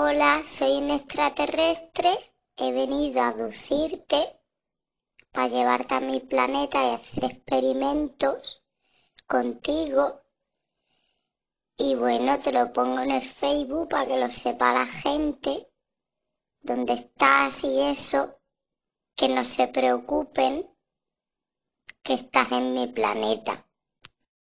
Hola, soy un extraterrestre. He venido a aducirte para llevarte a mi planeta y hacer experimentos contigo. Y bueno, te lo pongo en el Facebook para que lo sepa la gente, dónde estás y eso, que no se preocupen que estás en mi planeta.